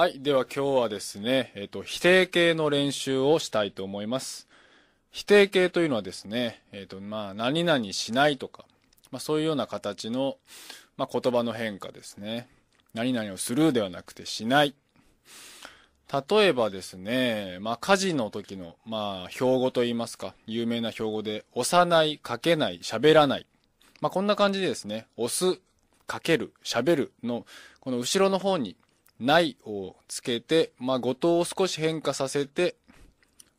はい。では今日はですね、えっ、ー、と、否定形の練習をしたいと思います。否定形というのはですね、えっ、ー、と、まあ、何々しないとか、まあ、そういうような形の、まあ、言葉の変化ですね。何々をするではなくてしない。例えばですね、まあ、火事の時の、まあ、標語と言いますか、有名な標語で、押さない、かけない、喋らない。まあ、こんな感じでですね、押す、かける、喋るの、この後ろの方に、ないをつけて、まあ、語頭を少し変化させて、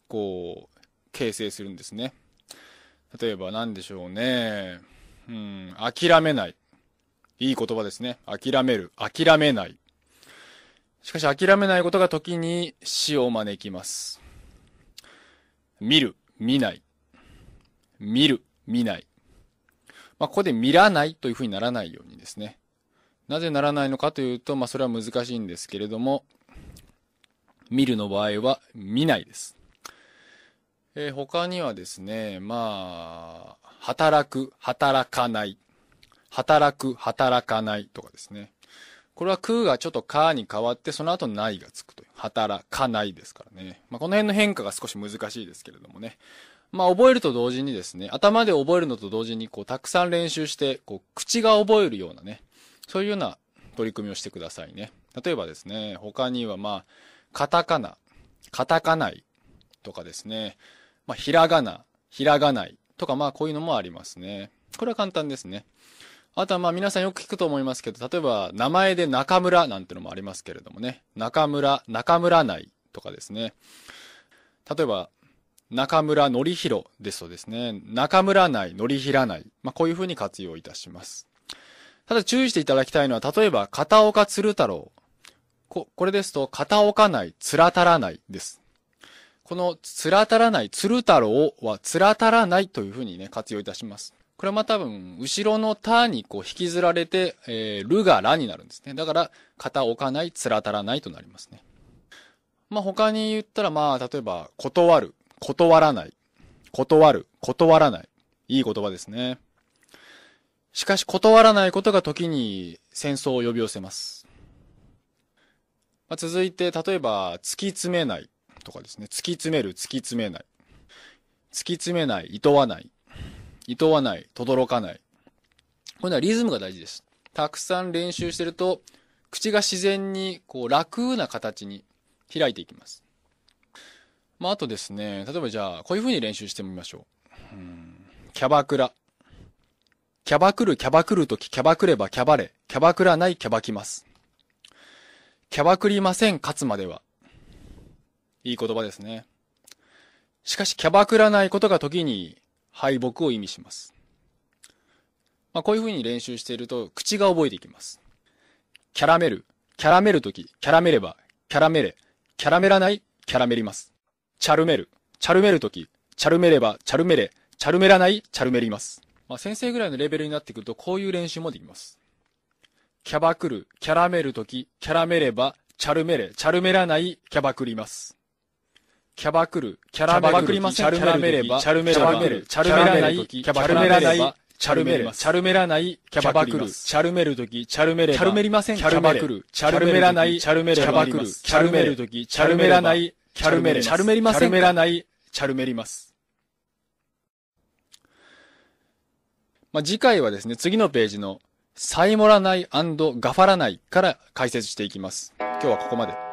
こう、形成するんですね。例えば何でしょうね。うん、諦めない。いい言葉ですね。諦める。諦めない。しかし諦めないことが時に死を招きます。見る、見ない。見る、見ない。まあ、ここで見らないというふうにならないようにですね。なぜならないのかというと、まあ、それは難しいんですけれども、見るの場合は見ないです。えー、他にはですね、まあ、働く、働かない、働く、働かないとかですね。これは空がちょっとかに変わって、その後ないがつくという。働かないですからね。まあ、この辺の変化が少し難しいですけれどもね。まあ、覚えると同時にですね、頭で覚えるのと同時に、こう、たくさん練習して、こう、口が覚えるようなね、そういうような取り組みをしてくださいね。例えばですね、他にはまあ、カタカナ、カタカナイとかですね、まあ、ひらがな、ひらがないとかまあこういうのもありますね。これは簡単ですね。あとはまあ皆さんよく聞くと思いますけど、例えば名前で中村なんてのもありますけれどもね、中村、中村内とかですね。例えば、中村のりひろですとですね、中村内、のりひらない。まあ、こういうふうに活用いたします。ただ注意していただきたいのは、例えば、片岡鶴太郎。こ、これですと、片岡ない、つらたらないです。この、つらたらない、鶴太郎は、つらたらないというふうにね、活用いたします。これま、多分、後ろのたにこう引きずられて、えー、るがらになるんですね。だから、片置かない、つらたらないとなりますね。まあ、他に言ったら、まあ、例えば、断る、断らない、断る、断らない。いい言葉ですね。しかし断らないことが時に戦争を呼び寄せます。まあ、続いて、例えば、突き詰めないとかですね。突き詰める、突き詰めない。突き詰めない、いとわない。いとわない、とどろかない。これはリズムが大事です。たくさん練習してると、口が自然に、こう、楽な形に開いていきます。まあ、あとですね、例えばじゃあ、こういう風に練習してみましょう。うキャバクラ。キャバクル、キャバ来るとき、キャバクればキャバれ、キャバクらない、キャバきます。キャバクりません、勝つまでは。いい言葉ですね。しかし、キャバクらないことが時に敗北を意味します。まあ、こういう風に練習していると、口が覚えていきます。キャラメル、キャラメルとき、キャラメれば、キャラメれ、キャラメらない、キャラメります。チャルメル、チャルメルとき、チャルメれば、チャルメれ、チャルメらない、チャルメります。まあ、先生ぐらいのレベルになってくると、こういう練習もできます。キャバクル、キャラメルとき、キャラメれば、チャルメレ、チャルメらない、キャバクります。キャバクル、キャラメルとき、キャラメれば、チャルメレ、チャルメらない、キャバクらない、チャルメレ、チャルメらない、キャバクル、チャルメルとき、チャルメレ、チャルメャません、キャバクル、チャルメらない、チャルメレ、キャバクル、チャルメルとき、チャルメらない、キャルメレ、チャルメャません、チャルメらない、チャルメル。ます。まあ、次回はですね、次のページの、さイもらないガファラないから解説していきます。今日はここまで。